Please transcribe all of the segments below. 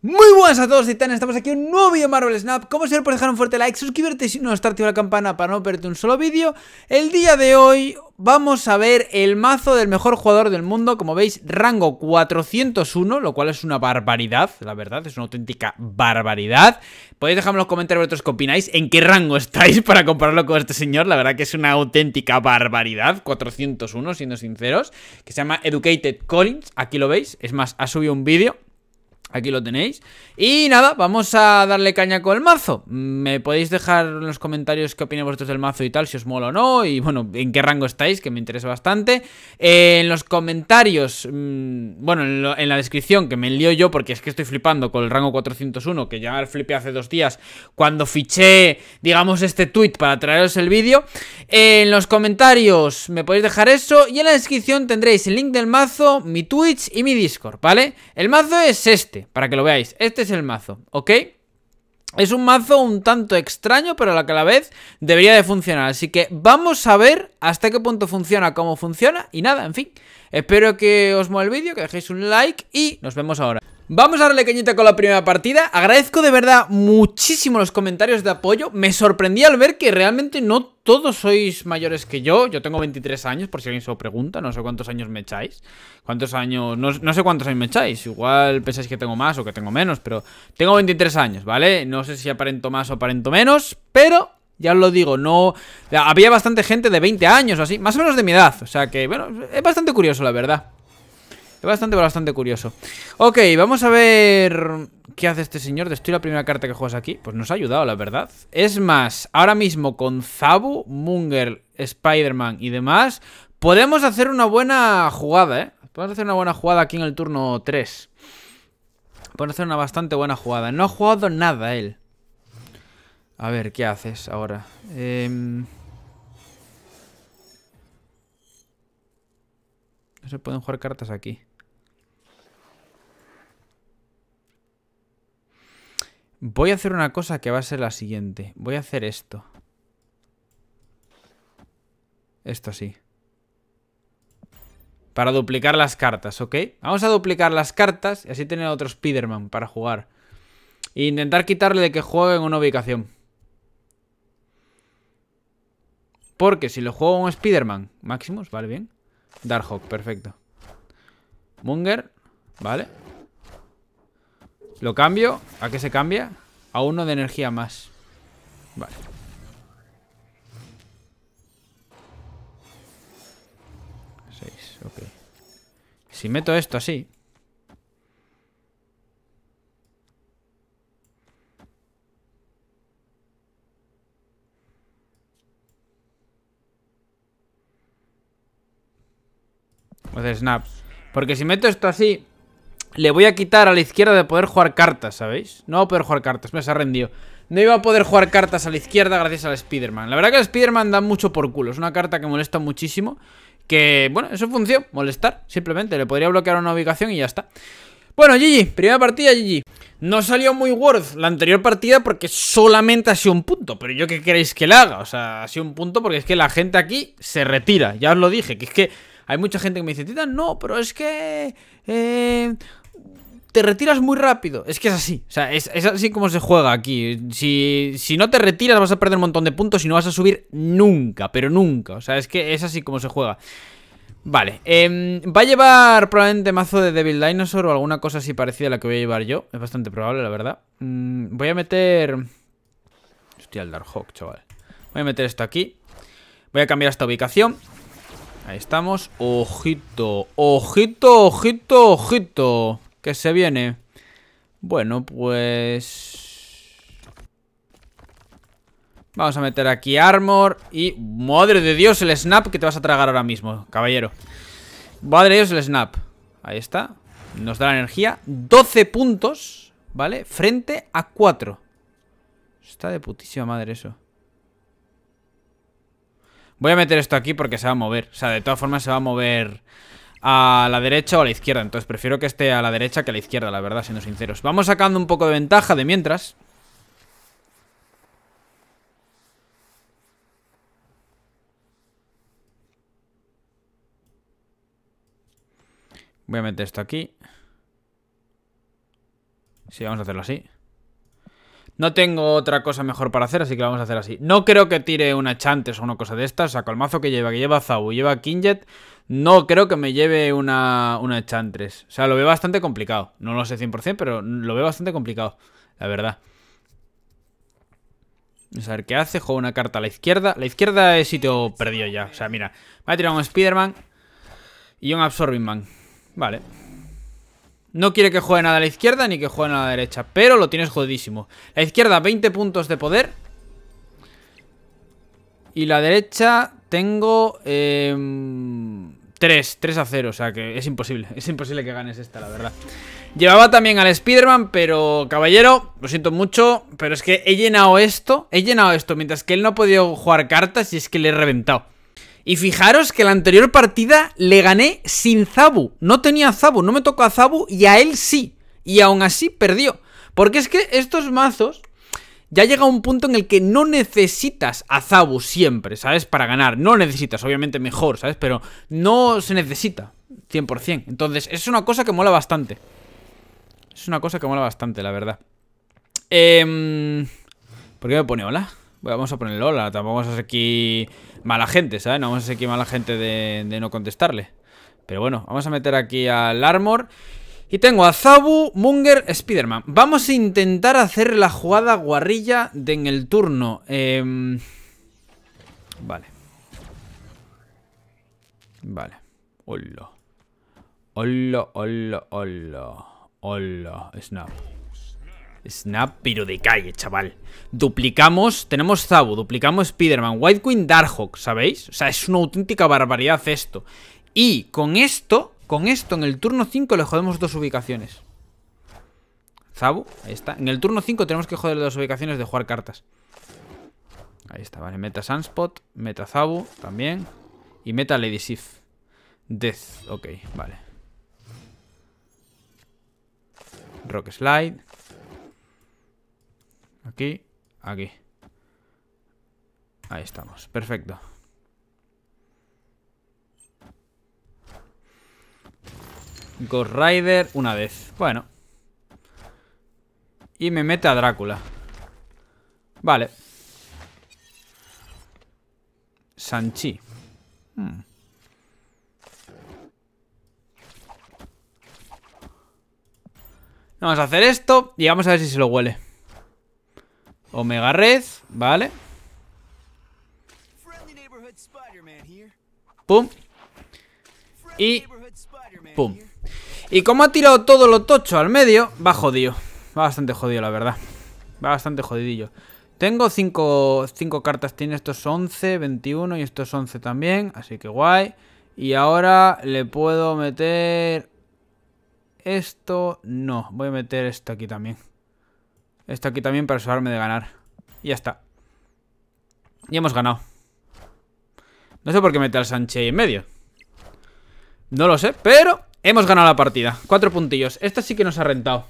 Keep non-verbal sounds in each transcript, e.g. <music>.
Muy buenas a todos titanes, estamos aquí en un nuevo vídeo Marvel Snap Como siempre, por dejar un fuerte like, suscribirte si no estar activado la campana para no perderte un solo vídeo El día de hoy vamos a ver el mazo del mejor jugador del mundo Como veis, rango 401, lo cual es una barbaridad, la verdad, es una auténtica barbaridad Podéis dejarme en los comentarios vosotros qué opináis, en qué rango estáis para compararlo con este señor La verdad que es una auténtica barbaridad, 401 siendo sinceros Que se llama Educated Collins, aquí lo veis, es más, ha subido un vídeo Aquí lo tenéis. Y nada, vamos a darle caña con el mazo. Me podéis dejar en los comentarios qué opináis vosotros del mazo y tal, si os mola o no. Y bueno, en qué rango estáis, que me interesa bastante. Eh, en los comentarios, mm, bueno, en, la descripción, que me lío yo porque es que estoy flipando con el rango 401, que ya flipé hace dos días cuando fiché, digamos, este tweet para traeros el vídeo. Eh, en los comentarios me podéis dejar eso. Y en la descripción tendréis el link del mazo, mi Twitch y mi Discord, ¿vale? El mazo es este para que lo veáis. Este es el mazo, ¿ok? Es un mazo un tanto extraño, pero a la vez debería de funcionar. Así que vamos a ver hasta qué punto funciona, cómo funciona y nada, en fin. Espero que os mueva el vídeo, que dejéis un like y nos vemos ahora. Vamos a darle cañita con la primera partida. Agradezco de verdad muchísimo los comentarios de apoyo. Me sorprendí al ver que realmente no todos sois mayores que yo. Yo tengo 23 años, por si alguien se lo pregunta. No sé cuántos años me echáis. ¿Cuántos años? No, sé cuántos años me echáis. Igual pensáis que tengo más o que tengo menos, pero tengo 23 años, ¿vale? No sé si aparento más o aparento menos, pero ya os lo digo, no. Había bastante gente de 20 años o así, más o menos de mi edad. O sea que, bueno, es bastante curioso, la verdad. Bastante, bastante curioso. Ok, vamos a ver qué hace este señor. ¿Estoy la primera carta que juegas aquí. Pues nos ha ayudado, la verdad. Es más, ahora mismo con Zabu, Munger, Spider-Man y demás, podemos hacer una buena jugada, ¿eh? Podemos hacer una buena jugada aquí en el turno 3. Podemos hacer una bastante buena jugada. No ha jugado nada él. A ver, ¿qué haces ahora? Em, no se pueden jugar cartas aquí. Voy a hacer una cosa que va a ser la siguiente. Voy a hacer esto. Esto así. Para duplicar las cartas, ¿ok? Vamos a duplicar las cartas y así tener otro Spiderman para jugar. E intentar quitarle de que juegue en una ubicación. Porque si lo juego un Spider-Man, Maximus, vale, bien. Darkhawk, perfecto. Munger, vale. Lo cambio. ¿A qué se cambia? A uno de energía más. Vale. Seis, ok. Si meto esto así... O de snap. Porque si meto esto así, le voy a quitar a la izquierda de poder jugar cartas, ¿sabéis? No va a poder jugar cartas, me se ha rendido No iba a poder jugar cartas a la izquierda gracias al Spiderman La verdad que el Spiderman da mucho por culo Es una carta que molesta muchísimo Que, bueno, eso función, molestar Simplemente, le podría bloquear una ubicación y ya está Bueno, GG, primera partida, GG no salió muy worth la anterior partida porque solamente ha sido un punto. Pero yo qué queréis que le haga? O sea, ha sido un punto porque es que la gente aquí se retira. Ya os lo dije, que es que hay mucha gente que me dice, Tita, no, pero es que... Eh, te retiras muy rápido. Es que es así. O sea, es, así como se juega aquí. Si, no te retiras vas a perder un montón de puntos y no vas a subir nunca, pero nunca. O sea, es que es así como se juega. Vale. Em, va a llevar probablemente mazo de Devil Dinosaur o alguna cosa así parecida a la que voy a llevar yo. Es bastante probable, la verdad. Mm, voy a meter... Hostia, el Hawk, chaval. Voy a meter esto aquí. Voy a cambiar esta ubicación. Ahí estamos. Ojito, ojito, ojito, ojito. Que se viene. Bueno, pues... Vamos a meter aquí armor y... ¡Madre de Dios! El snap que te vas a tragar ahora mismo, caballero. ¡Madre de Dios! El snap. Ahí está. Nos da la energía. 12 puntos, ¿vale? Frente a 4. Está de putísima madre eso. Voy a meter esto aquí porque se va a mover. O sea, de todas formas se va a mover a la derecha o a la izquierda. Entonces prefiero que esté a la derecha que a la izquierda, la verdad, siendo sinceros. Vamos sacando un poco de ventaja de mientras. Voy a meter esto aquí. Sí, vamos a hacerlo así. No tengo otra cosa mejor para hacer, así que vamos a hacer así. No creo que tire una chantres o una cosa de estas. O sea, con el mazo que lleva, que lleva Zau, lleva Kingjet. no creo que me lleve una, una Chantres. O sea, lo veo bastante complicado. No lo sé 100%, pero lo veo bastante complicado, la verdad. Vamos a ver qué hace. Juego una carta a la izquierda. La izquierda es sitio perdido ya. O sea, mira, Me a tirar un Spider-Man y un Absorbing Man. Vale. No quiere que nada a la izquierda ni que juegue a la derecha, pero lo tienes jodidísimo. La izquierda, 20 puntos de poder. Y la derecha tengo... Eh, 3, 3 a 0, o sea que es imposible, <laughs> es imposible que ganes esta, la verdad. Llevaba también al Spider-Man, pero caballero, lo siento mucho, pero es que he llenado esto, he llenado esto, mientras que él no ha podido jugar cartas y es que le he reventado. Y fijaros que la anterior partida le gané sin Zabu. No tenía Zabu, no me tocó a Zabu y a él sí. Y aún así perdió. Porque es que estos mazos ya llega un punto en el que no necesitas a Zabu siempre, ¿sabes? Para ganar. No necesitas, obviamente mejor, ¿sabes? Pero no se necesita 100%. Entonces, es una cosa que mola bastante. Es una cosa que mola bastante, la verdad. Em, ¿Por qué me pone hola? Vamos a ponerlo, hola, tampoco vamos a ser aquí mala gente, ¿sabes? No vamos a ser aquí mala gente de, no contestarle. Pero bueno, vamos a meter aquí al Armor. Y tengo a Zabu, Munger, Spiderman. Vamos a intentar hacer la jugada guarrilla de en el turno. Em, vale. Vale. Hola. Hola, hola, hola. Hola. Snap. Snap, pero de calle, chaval. Duplicamos, tenemos Zabu, duplicamos Spider-Man, White Queen, Darkhawk, ¿sabéis? O sea, es una auténtica barbaridad esto. Y con esto, con esto, en el turno 5 le jodemos dos ubicaciones. Zabu, ahí está. En el turno 5 tenemos que joder dos ubicaciones de jugar cartas. Ahí está, vale. Meta Sunspot, meta Zabu también. Y meta Lady Sif. Death, ok, vale. Rock Slide. Aquí, aquí. Ahí estamos, perfecto. Ghost Rider una vez. Bueno. Y me mete a Drácula. Vale. Sanchi. Hmm. Vamos a hacer esto y vamos a ver si se lo huele. Omega Red, vale. Pum. Y... Pum. Y como ha tirado todo lo tocho al medio, va jodido. Va bastante jodido, la verdad. Va bastante jodidillo. Tengo 5 cartas. Tiene estos 11, 21 y estos 11 también. Así que guay. Y ahora le puedo meter... Esto no. Voy a meter esto aquí también. Esto aquí también para salvarme de ganar. Y ya está. Y hemos ganado. No sé por qué mete al Sánchez ahí en medio. No lo sé, pero hemos ganado la partida. Cuatro puntillos. Esta sí que nos ha rentado.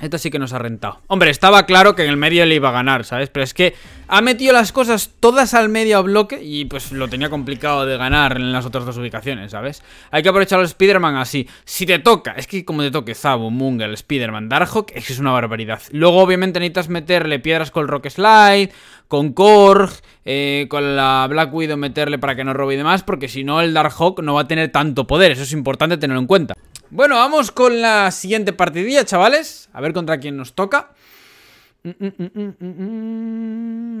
Esta sí que nos ha rentado. Hombre, estaba claro que en el medio le iba a ganar, ¿sabes? Pero es que ha metido las cosas todas al medio bloque y pues lo tenía complicado de ganar en las otras dos ubicaciones, ¿sabes? Hay que aprovechar al Spider-Man así. Si te toca, es que como te toque Zabu, Mungle, Spider-Man, Darkhawk, es una barbaridad. Luego obviamente necesitas meterle piedras con Rock Slide, con Korg, eh, con la Black Widow meterle para que no robe y demás, porque si no el Darkhawk no va a tener tanto poder, eso es importante tenerlo en cuenta. Bueno, vamos con la siguiente partidilla, chavales. A ver contra quién nos toca. Mm, mm,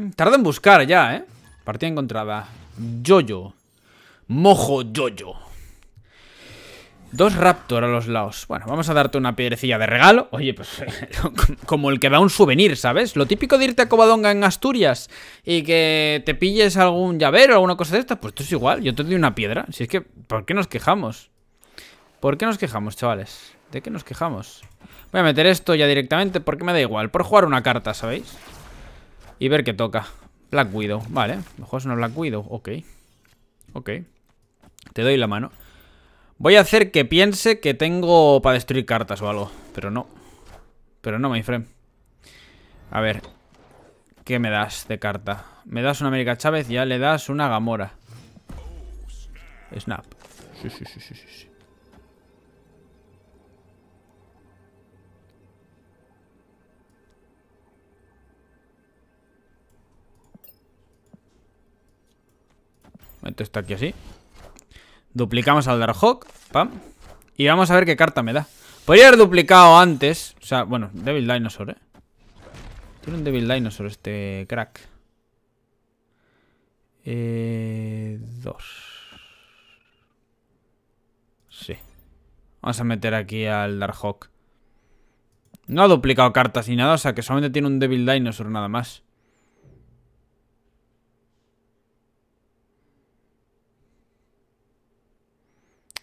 mm, Tardo en buscar ya, ¿eh? Partida encontrada. Yoyo. Mojo Yoyo. Dos Raptor a los lados. Bueno, vamos a darte una piedrecilla de regalo. Oye, pues <laughs> como el que da un souvenir, ¿sabes? Lo típico de irte a Covadonga en Asturias y que te pilles algún llavero o alguna cosa de estas, pues esto es igual. Yo te doy una piedra. Si es que, ¿por qué nos quejamos? ¿Por qué nos quejamos, chavales? ¿De qué nos quejamos? Voy a meter esto ya directamente porque me da igual. Por jugar una carta, ¿sabéis? Y ver qué toca. Black Widow, vale. ¿Me es una Black Widow? Ok. Ok. Te doy la mano. Voy a hacer que piense que tengo para destruir cartas o algo. Pero no. Pero no, my friend. A ver. ¿Qué me das de carta? Me das una América Chávez y ya le das una Gamora. Snap. Sí, sí, sí, sí, sí. Esto está aquí así. Duplicamos al Darkhawk. Pam. Y vamos a ver qué carta me da. Podría haber duplicado antes. O sea, bueno, Devil Dinosaur, ¿eh? Tiene un Devil Dinosaur este crack. Eh, dos. Sí. Vamos a meter aquí al Darkhawk. No ha duplicado cartas ni nada, o sea que solamente tiene un Devil Dinosaur nada más.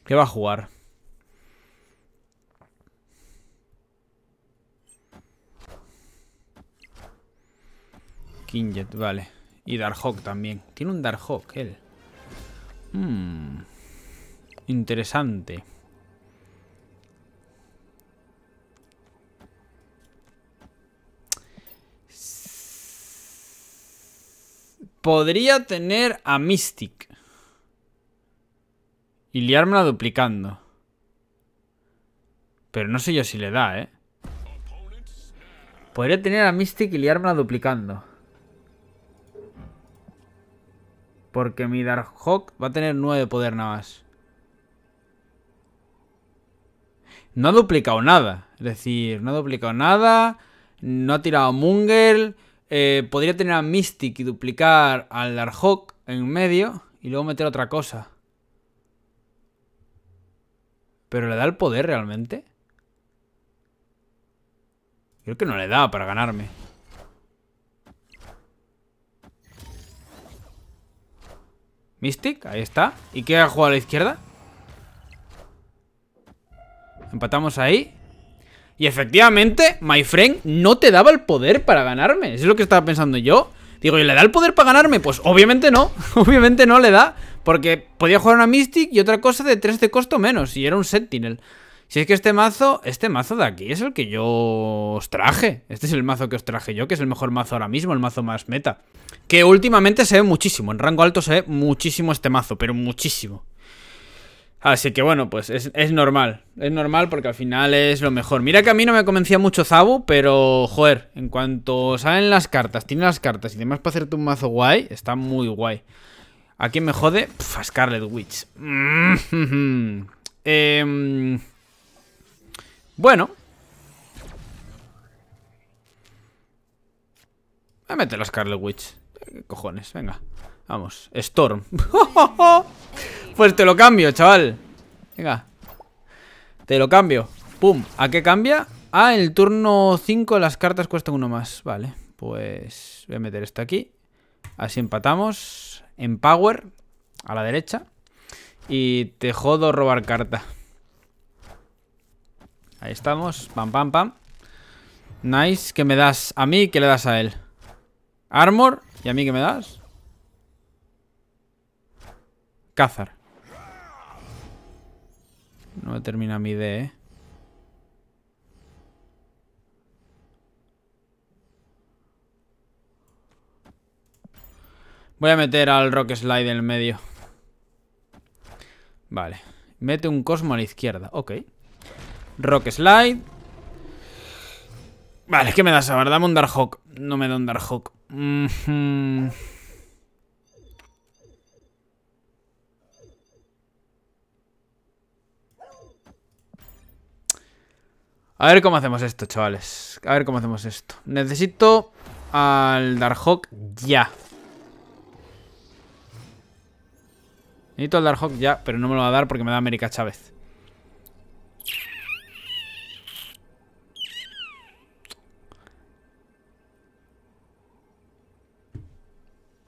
¿Qué va a jugar? Kinjet, vale. Y Darkhawk también. Tiene un Darkhawk él. Hmm. Interesante. Podría tener a Mystic. Y liármela duplicando. Pero no sé yo si le da, ¿eh? Podría tener a Mystic y liármela duplicando. Porque mi Darkhawk va a tener nueve poder nada más. No ha duplicado nada. Es decir, no ha duplicado nada. No ha tirado Mungel. Eh, podría tener a Mystic y duplicar al Darkhawk en medio. Y luego meter otra cosa. ¿Pero le da el poder realmente? Creo que no le da para ganarme. Mystic, ahí está. ¿Y qué ha jugado a la izquierda? Empatamos ahí. Y efectivamente, my friend no te daba el poder para ganarme. Eso es lo que estaba pensando yo. Digo, ¿y le da el poder para ganarme? Pues obviamente no. <laughs> obviamente no le da. Porque podía jugar una Mystic y otra cosa de 3 de costo menos, y era un Sentinel. Si es que este mazo, este mazo de aquí es el que yo os traje. Este es el mazo que os traje yo, que es el mejor mazo ahora mismo, el mazo más meta. Que últimamente se ve muchísimo, en rango alto se ve muchísimo este mazo, pero muchísimo. Así que bueno, pues es, normal. Es normal porque al final es lo mejor. Mira que a mí no me convencía mucho Zabu, pero joder, en cuanto salen las cartas, tiene las cartas y demás para hacerte un mazo guay, está muy guay. ¿A quién me jode? a Scarlet Witch. Mm. <laughs> Em, bueno. Voy a meter a Scarlet Witch. cojones? Venga. Vamos. Storm. <laughs> pues te lo cambio, chaval. Venga. Te lo cambio. Pum. ¿A qué cambia? Ah, el turno 5 las cartas cuestan uno más. Vale. Pues voy a meter esto aquí. Así empatamos en Power, a la derecha, y te jodo robar carta. Ahí estamos, pam, pam, pam. Nice, que me das a mí, que le das a él. Armor, y a mí qué me das. Cazar No me termina mi D, eh. Voy a meter al Rock Slide en el medio. Vale. Mete un Cosmo a la izquierda. Ok. Rock Slide. Vale, ¿qué me das ahora? Dame un Hawk No me da un Dark Hawk A ver cómo hacemos esto, chavales. A ver cómo hacemos esto. Necesito al Hawk ya. Necesito el Hawk ya, pero no me lo va a dar porque me da América Chávez.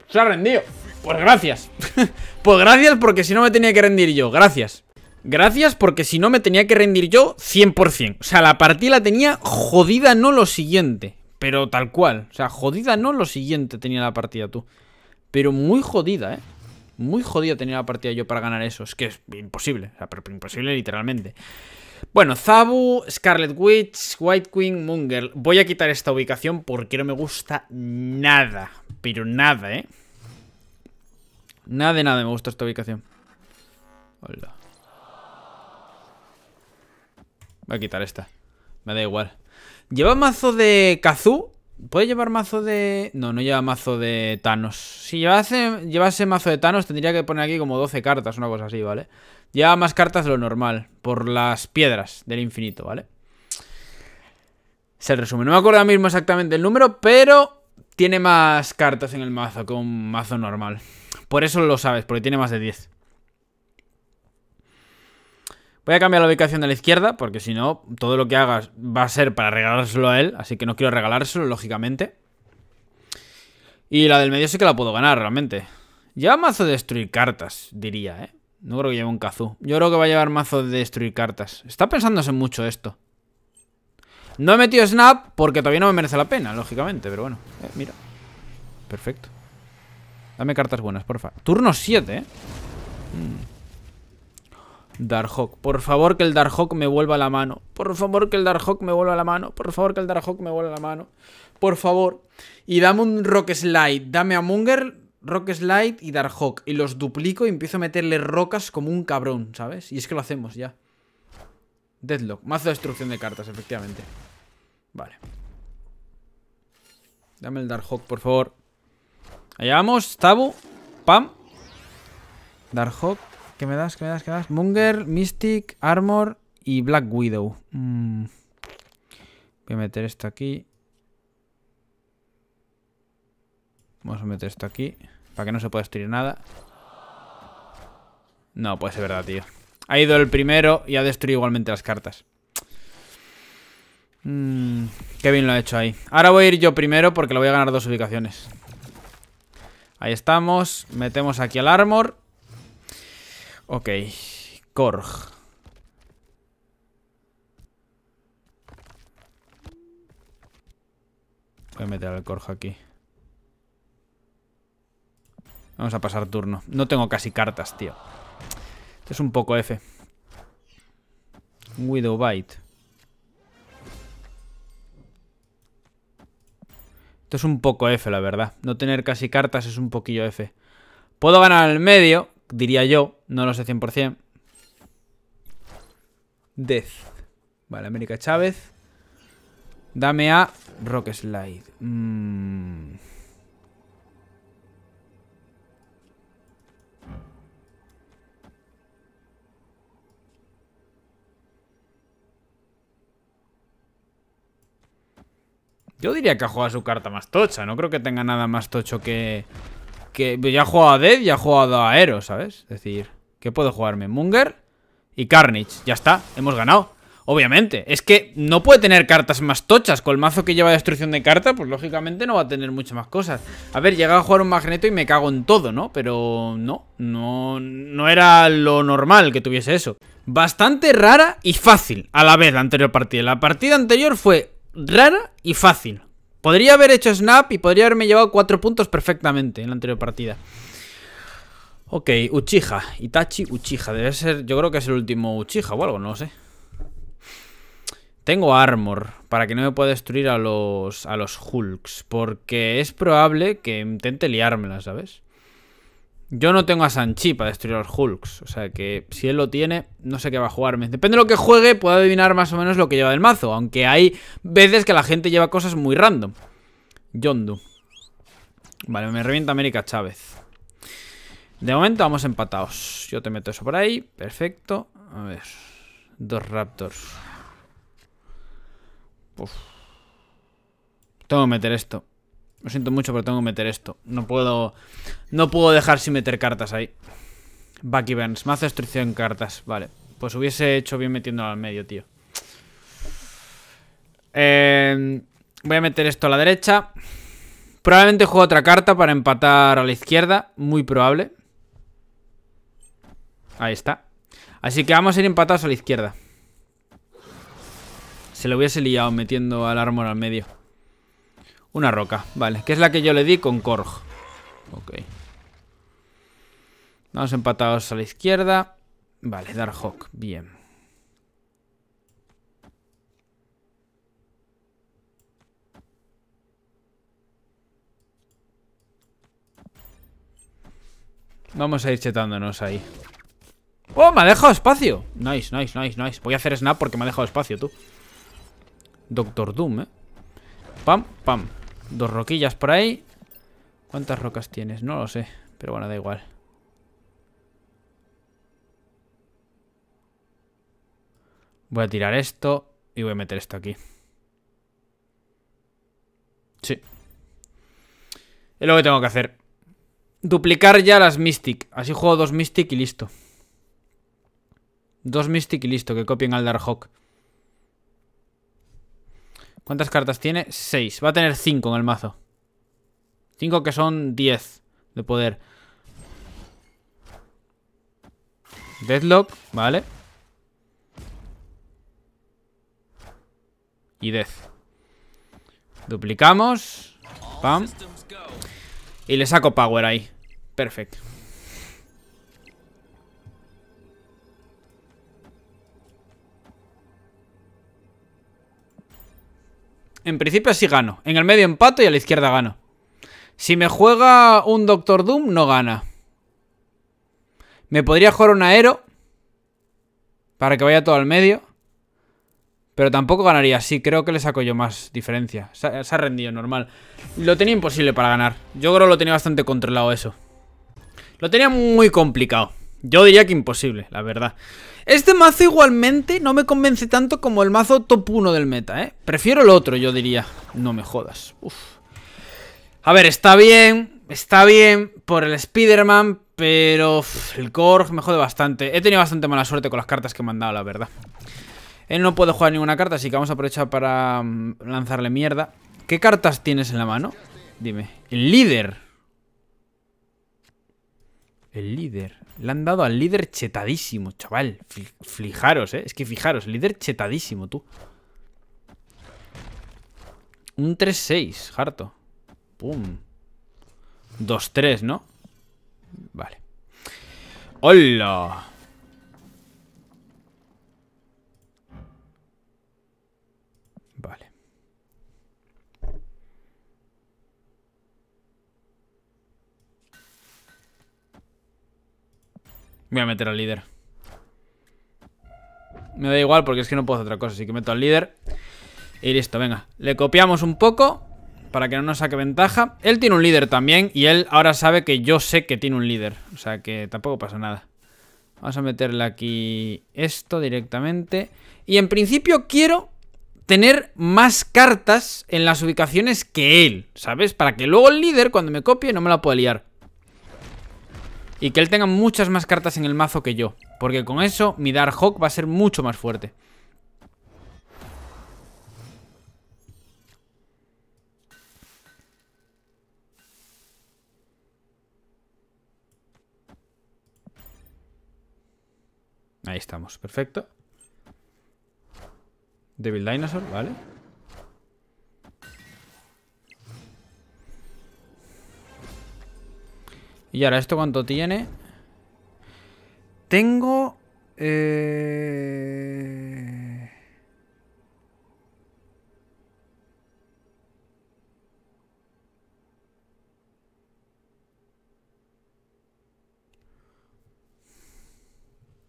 Se ha rendido. Pues gracias. <laughs> pues gracias porque si no me tenía que rendir yo. Gracias. Gracias porque si no me tenía que rendir yo 100%. O sea, la partida la tenía jodida no lo siguiente. Pero tal cual. O sea, jodida no lo siguiente tenía la partida tú. Pero muy jodida, ¿eh? Muy jodido tenía la partida yo para ganar eso. Es que es imposible. O sea, pero imposible literalmente. Bueno, Zabu, Scarlet Witch, White Queen, Munger. Voy a quitar esta ubicación porque no me gusta nada. Pero nada, ¿eh? Nada de nada me gusta esta ubicación. Hola. Voy a quitar esta. Me da igual. Lleva mazo de Kazoo ¿Puede llevar mazo de...? No, no lleva mazo de Thanos. Si llevase, llevase mazo de Thanos tendría que poner aquí como 12 cartas, una cosa así, ¿vale? Lleva más cartas de lo normal, por las piedras del infinito, ¿vale? Se resumen No me acuerdo ahora mismo exactamente el número, pero tiene más cartas en el mazo que un mazo normal. Por eso lo sabes, porque tiene más de 10. Voy a cambiar la ubicación de la izquierda, porque si no, todo lo que hagas va a ser para regalárselo a él, así que no quiero regalárselo, lógicamente. Y la del medio sí que la puedo ganar, realmente. Lleva mazo de destruir cartas, diría, ¿eh? No creo que lleve un Kazoo. Yo creo que va a llevar mazo de destruir cartas. Está pensándose mucho esto. No he metido Snap porque todavía no me merece la pena, lógicamente, pero bueno. Eh, mira. Perfecto. Dame cartas buenas, porfa. Turno 7, ¿eh? Mm. Darkhawk. Por favor que el Darkhawk me vuelva la mano. Por favor que el Darkhawk me vuelva la mano. Por favor que el Darkhawk me vuelva la mano. Por favor. Y dame un Rock Slide. Dame a Munger, Rock Slide y Darkhawk. Y los duplico y empiezo a meterle rocas como un cabrón, ¿sabes? Y es que lo hacemos ya. Deadlock. Mazo de destrucción de cartas, efectivamente. Vale. Dame el Darkhawk, por favor. Allá vamos. Tabu. Pam. Darkhawk. ¿Qué me das? ¿Qué me das? ¿Qué me das? Munger, Mystic, Armor y Black Widow. Mm. Voy a meter esto aquí. Vamos a meter esto aquí. Para que no se pueda destruir nada. No, puede ser verdad, tío. Ha ido el primero y ha destruido igualmente las cartas. Mm, qué bien lo ha hecho ahí. Ahora voy a ir yo primero porque le voy a ganar dos ubicaciones. Ahí estamos. Metemos aquí el armor. Ok. Korg. Voy a meter al Korg aquí. Vamos a pasar turno. No tengo casi cartas, tío. Esto es un poco F. Widow Bite. Esto es un poco F, la verdad. No tener casi cartas es un poquillo F. Puedo ganar al medio, diría yo, no lo sé 100%. Death. Vale, América Chávez. Dame a Rock Slide. Mm. Yo diría que ha jugado su carta más tocha. No creo que tenga nada más tocho que que ya he jugado a Dead, ya he jugado a Aero, ¿sabes? Es decir, ¿qué puedo jugarme? Munger y Carnage. Ya está, hemos ganado. Obviamente, es que no puede tener cartas más tochas Con el mazo que lleva destrucción de carta Pues lógicamente no va a tener muchas más cosas A ver, llega a jugar un magneto y me cago en todo, ¿no? Pero no, no, no era lo normal que tuviese eso Bastante rara y fácil a la vez la anterior partida La partida anterior fue rara y fácil Podría haber hecho snap y podría haberme llevado cuatro puntos perfectamente en la anterior partida. Ok, Uchiha. Itachi Uchiha. Debe ser, yo creo que es el último Uchiha o algo, no lo sé. Tengo armor para que no me pueda destruir a los, a los Hulks. Porque es probable que intente liármela, ¿sabes? Yo no tengo a Sanchi para destruir a los Hulks. O sea que si él lo tiene, no sé qué va a jugarme. Depende de lo que juegue, puedo adivinar más o menos lo que lleva del mazo. Aunque hay veces que la gente lleva cosas muy random. Yondu. Vale, me revienta América Chávez. De momento vamos empatados. Yo te meto eso por ahí. Perfecto. A ver. Dos Raptors. Tengo que meter esto. Lo siento mucho, pero tengo que meter esto. No puedo. No puedo dejar sin meter cartas ahí. Bucky Burns, más destrucción en cartas. Vale. Pues hubiese hecho bien metiéndolo al medio, tío. Em, voy a meter esto a la derecha. Probablemente juego otra carta para empatar a la izquierda. Muy probable. Ahí está. Así que vamos a ir empatados a la izquierda. Se lo hubiese liado metiendo al armor al medio. Una roca, vale. Que es la que yo le di con Korg. Ok. Vamos empatados a la izquierda. Vale, Darkhawk, bien. Vamos a ir chetándonos ahí. ¡Oh, me ha dejado espacio! Nice, nice, nice, nice. Voy a hacer snap porque me ha dejado espacio, tú. Doctor Doom, ¿eh? Pam, pam. Dos roquillas por ahí. ¿Cuántas rocas tienes? No lo sé. Pero bueno, da igual. Voy a tirar esto y voy a meter esto aquí. Sí. Es lo que tengo que hacer. Duplicar ya las Mystic. Así juego dos Mystic y listo. Dos Mystic y listo, que copien al Darkhawk. ¿Cuántas cartas tiene? 6. Va a tener 5 en el mazo. 5 que son 10 de poder. Deadlock, vale. Y Death. Duplicamos. Pam. Y le saco power ahí. Perfecto. En principio sí gano. En el medio empato y a la izquierda gano. Si me juega un Doctor Doom, no gana. Me podría jugar un Aero. Para que vaya todo al medio. Pero tampoco ganaría sí, Creo que le saco yo más diferencia. Se ha, se ha, rendido normal. Lo tenía imposible para ganar. Yo creo que lo tenía bastante controlado eso. Lo tenía muy complicado. Yo diría que imposible, la verdad. Este mazo igualmente no me convence tanto como el mazo top 1 del meta, ¿eh? Prefiero el otro, yo diría. No me jodas. A ver, está bien, está bien por el Spider-Man, pero el Korg me jode bastante. He tenido bastante mala suerte con las cartas que me han la verdad. Él no puede jugar ninguna carta, así que vamos a aprovechar para mm, lanzarle mierda. ¿Qué cartas tienes en la mano? Dime. El líder. El líder. Le han dado al líder chetadísimo, chaval. Fijaros, ¿eh? Es que fijaros, líder chetadísimo, tú. Un 3-6, harto. Pum. 2-3, ¿no? Vale. ¡Hola! Voy a meter al líder. Me da igual porque es que no puedo hacer otra cosa, así que meto al líder. Y listo, venga. Le copiamos un poco para que no nos saque ventaja. Él tiene un líder también y él ahora sabe que yo sé que tiene un líder. O sea que tampoco pasa nada. Vamos a meterle aquí esto directamente. Y en principio quiero tener más cartas en las ubicaciones que él, ¿sabes? Para que luego el líder cuando me copie no me la pueda liar y que él tenga muchas más cartas en el mazo que yo. Porque con eso mi Dark Hawk va a ser mucho más fuerte. Ahí estamos, perfecto. Devil Dinosaur, vale. Y ahora, ¿esto cuánto tiene? Tengo... Eh...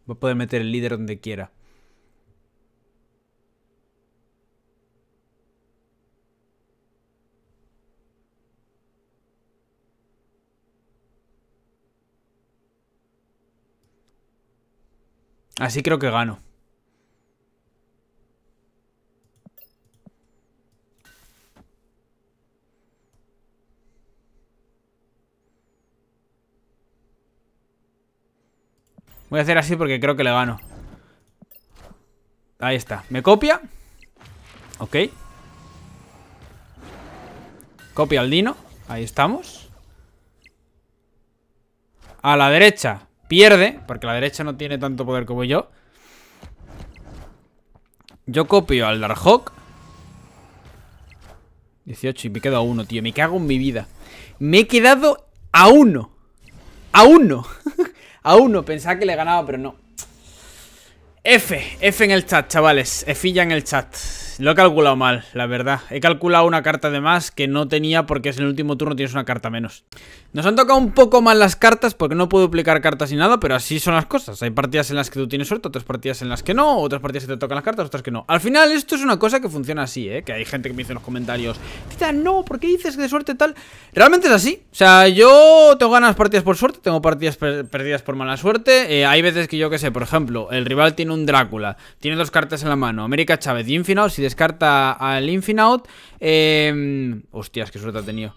Voy a poder meter el líder donde quiera. Así creo que gano. Voy a hacer así porque creo que le gano. Ahí está. Me copia. Ok. Copia al Dino. Ahí estamos. A la derecha pierde, porque la derecha no tiene tanto poder como yo. Yo copio al Darkhawk. 18 y me quedo a uno, tío. Me cago en mi vida. Me he quedado a uno. A uno. <laughs> a uno. Pensaba que le ganaba, pero no. F, F en el chat, chavales. Filla en el chat. Lo he calculado mal, la verdad. He calculado una carta de más que no tenía porque es en el último turno tienes una carta menos. Nos han tocado un poco mal las cartas porque no puedo duplicar cartas ni nada, pero así son las cosas. Hay partidas en las que tú tienes suerte, otras partidas en las que no, otras partidas que te tocan las cartas, otras que no. Al final esto es una cosa que funciona así, ¿eh? Que hay gente que me dice en los comentarios, no, ¿por qué dices que de suerte tal? Realmente es así. O sea, yo tengo ganas partidas por suerte, tengo partidas perdidas por mala suerte. Eh, hay veces que yo que sé, por ejemplo, el rival tiene un Drácula, tiene dos cartas en la mano, América Chávez y Infinite, si descarta al Infinite eh... Em, Hostias, que suerte ha tenido.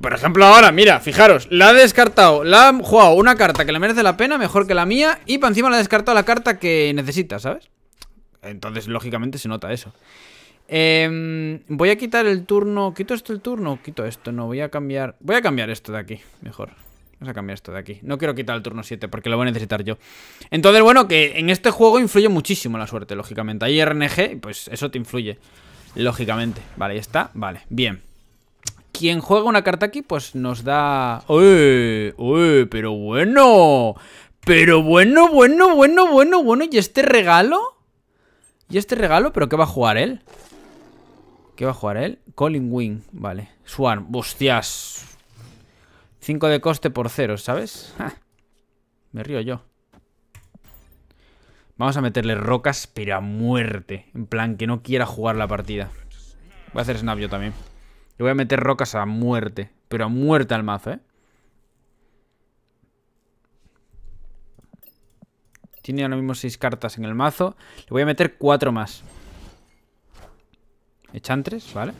Por ejemplo ahora, mira, fijaros La ha descartado, la ha jugado una carta que le merece la pena Mejor que la mía Y para encima la ha descartado la carta que necesita, ¿sabes? Entonces, lógicamente, se nota eso em, Voy a quitar el turno ¿Quito esto el turno? Quito esto, no, voy a cambiar Voy a cambiar esto de aquí, mejor Vamos a cambiar esto de aquí. No quiero quitar el turno 7 porque lo voy a necesitar yo. Entonces, bueno, que en este juego influye muchísimo la suerte, lógicamente. Hay RNG, pues eso te influye, lógicamente. Vale, ahí está. Vale, bien. Quien juega una carta aquí, pues nos da... ¡Uy! ¡Uy! ¡Pero bueno! ¡Pero bueno, bueno, bueno, bueno, bueno! ¿Y este regalo? ¿Y este regalo? ¿Pero qué va a jugar él? ¿Qué va a jugar él? Colin Wing, vale. Swarm, hostias. 5 de coste por 0, ¿sabes? Me río yo. Vamos a meterle rocas, pero a muerte. En plan, que no quiera jugar la partida. Voy a hacer snap yo también. Le voy a meter rocas a muerte. Pero a muerte al mazo, ¿eh? Tiene ahora mismo 6 cartas en el mazo. Le voy a meter 4 más. Echan tres, vale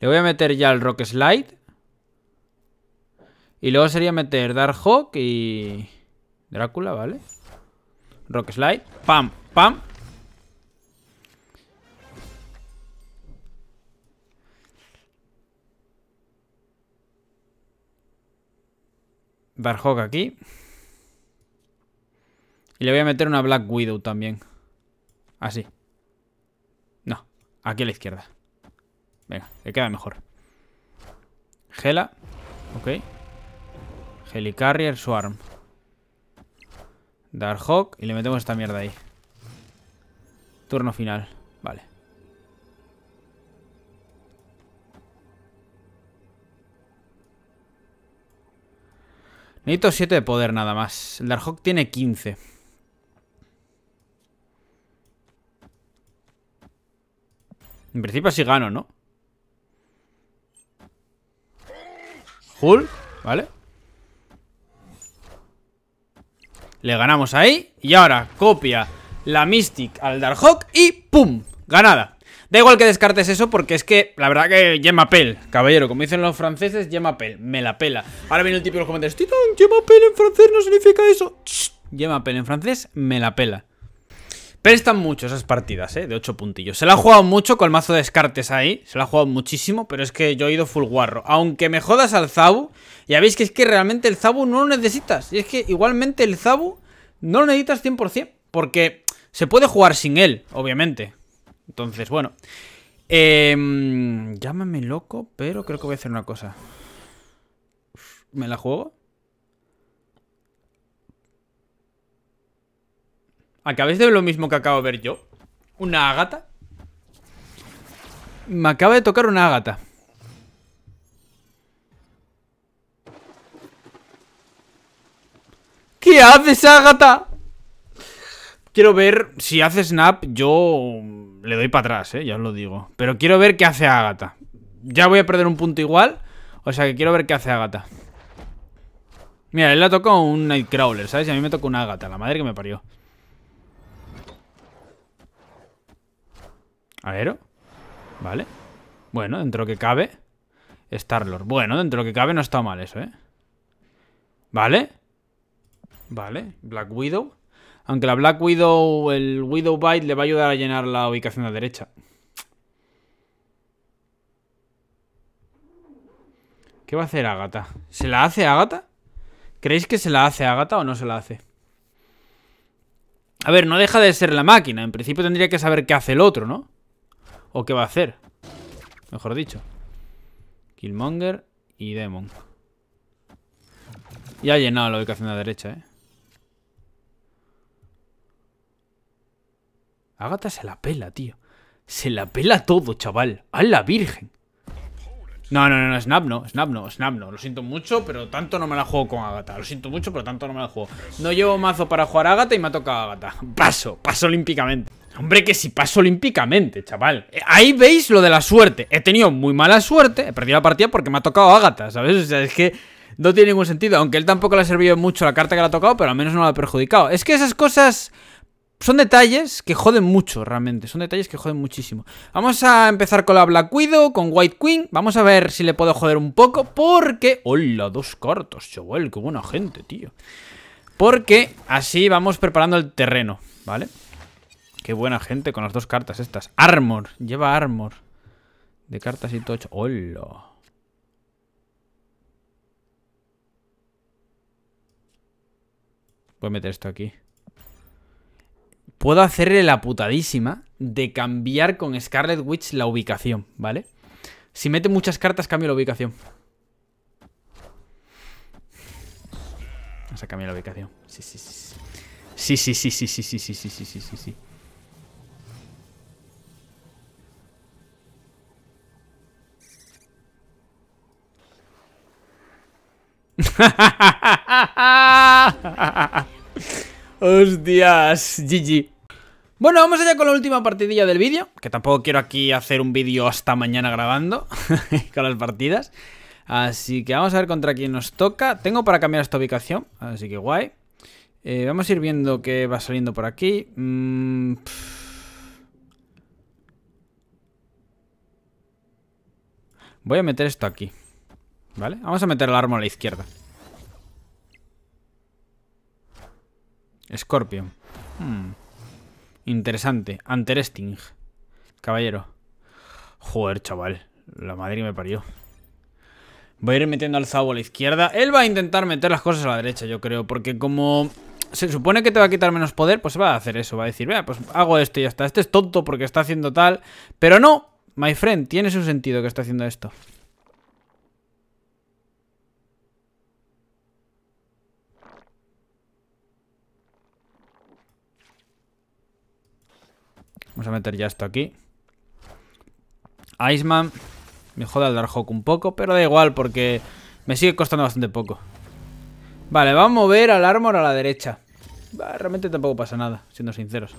Le voy a meter ya el Rock Slide. Y luego sería meter Dark Hawk y... Drácula, ¿vale? Rock Slide. Pam, pam. Dark Hawk aquí. Y le voy a meter una Black Widow también. Así. No, aquí a la izquierda. Venga, que queda mejor. Gela. Ok. Helicarrier Swarm. Darkhawk. Y le metemos esta mierda ahí. Turno final. Vale. Necesito 7 de poder nada más. El Darkhawk tiene 15. En principio sí gano, ¿no? Hull, ¿vale? Le ganamos ahí Y ahora copia la Mystic al Darkhawk Y ¡pum! Ganada Da igual que descartes eso porque es que la verdad que Yema pel, caballero, como dicen los franceses, Yema pel, me la pela. Ahora viene el tipo de los comentarios, Titán, Yema pel en francés no significa eso. Yema en francés, me la pela. Prestan mucho esas partidas, ¿eh? De 8 puntillos. Se la ha jugado mucho con el mazo de descartes ahí. Se la ha jugado muchísimo, pero es que yo he ido full guarro. Aunque me jodas al Zabu, ya veis que es que realmente el Zabu no lo necesitas. Y es que igualmente el Zabu no lo necesitas 100%. Porque se puede jugar sin él, obviamente. Entonces, bueno. Em, llámame loco, pero creo que voy a hacer una cosa. ¿Me la juego? ¿Acabáis de ver lo mismo que acabo de ver yo? ¿Una agata. Me acaba de tocar una ágata. ¿Qué haces, ágata? Quiero ver si hace snap, yo le doy para atrás, ¿eh? ya os lo digo. Pero quiero ver qué hace Ágata. Ya voy a perder un punto igual, o sea que quiero ver qué hace Ágata. Mira, él le ha tocado un Nightcrawler, ¿sabes? a mí me tocó una gata la madre que me parió. Aero. Vale. Bueno, dentro que cabe. Starlord. Bueno, dentro que cabe no está mal eso, ¿eh? Vale. Vale. Black Widow. Aunque la Black Widow, el Widow Bite le va a ayudar a llenar la ubicación a la derecha. ¿Qué va a hacer Agatha? ¿Se la hace Agatha? ¿Creéis que se la hace Agatha o no se la hace? A ver, no deja de ser la máquina. En principio tendría que saber qué hace el otro, ¿no? ¿O qué va a hacer? Mejor dicho. Killmonger y Demon. Ya ha llenado la ubicación de la derecha, ¿eh? Agatha se la pela, tío. Se la pela todo, chaval. ¡A la virgen! No, no, no, no, Snap no, Snap no, Snap no. Lo siento mucho, pero tanto no me la juego con Agatha. Lo siento mucho, pero tanto no me la juego. No llevo mazo para jugar Agatha y me ha tocado Agatha. Paso, paso olímpicamente. Hombre, que si paso olímpicamente, chaval. Eh, ahí veis lo de la suerte. He tenido muy mala suerte. He perdido la partida porque me ha tocado Ágata, ¿sabes? O sea, es que no tiene ningún sentido. Aunque él tampoco le ha servido mucho la carta que le ha tocado, pero al menos no la ha perjudicado. Es que esas cosas son detalles que joden mucho, realmente. Son detalles que joden muchísimo. Vamos a empezar con la Black Widow, con White Queen. Vamos a ver si le puedo joder un poco, porque... ¡Hola! Dos cartas, chaval. ¡Qué buena gente, tío! Porque así vamos preparando el terreno, ¿vale? vale Qué buena gente con las dos cartas estas. Armor. Lleva armor. De cartas y touch ¡Hola! Voy a meter esto aquí. Puedo hacerle la putadísima de cambiar con Scarlet Witch la ubicación, ¿vale? Si mete muchas cartas, cambio la ubicación. Vamos a cambiar la ubicación. sí, sí. Sí, sí, sí, sí, sí, sí, sí, sí, sí, sí, sí. <laughs> Hostias, GG. Bueno, vamos allá con la última partidilla del vídeo, que tampoco quiero aquí hacer un vídeo hasta mañana grabando <laughs> con las partidas. Así que vamos a ver contra quién nos toca. Tengo para cambiar esta ubicación, así que guay. Eh, vamos a ir viendo qué va saliendo por aquí. Mm, Voy a meter esto aquí. Vale, vamos a meter el arma a la izquierda Scorpion hmm. Interesante Interesting Caballero Joder, chaval La madre me parió Voy a ir metiendo al Zabo a la izquierda Él va a intentar meter las cosas a la derecha, yo creo Porque como se supone que te va a quitar menos poder Pues va a hacer eso, va a decir Vea, pues hago esto y ya está Este es tonto porque está haciendo tal Pero no, my friend, tiene su sentido que está haciendo esto Vamos a meter ya esto aquí. Iceman. Me joda el Hawk un poco, pero da igual porque me sigue costando bastante poco. Vale, vamos a mover al Armor a la derecha. realmente tampoco pasa nada, siendo sinceros.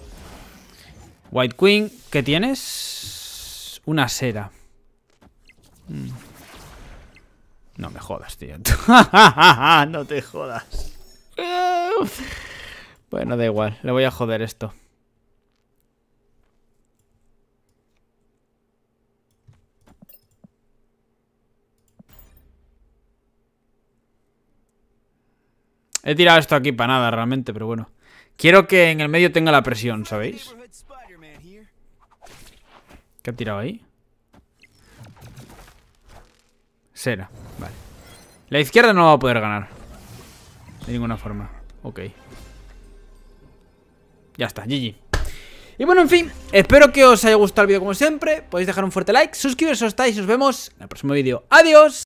White Queen, ¿qué tienes? Una Sera mm. No me jodas, tío. <laughs> no te jodas. <laughs> Bueno, da igual, le voy a joder esto. He tirado esto aquí para nada realmente, pero bueno. Quiero que en el medio tenga la presión, ¿sabéis? ¿Qué ha tirado ahí? Sera. vale. La izquierda no va a poder ganar. De ninguna forma. Ok. Ya está, GG. Y bueno, en fin, espero que os haya gustado el vídeo como siempre. Podéis dejar un fuerte like, suscribiros si os estáis y nos vemos en el próximo vídeo. ¡Adiós!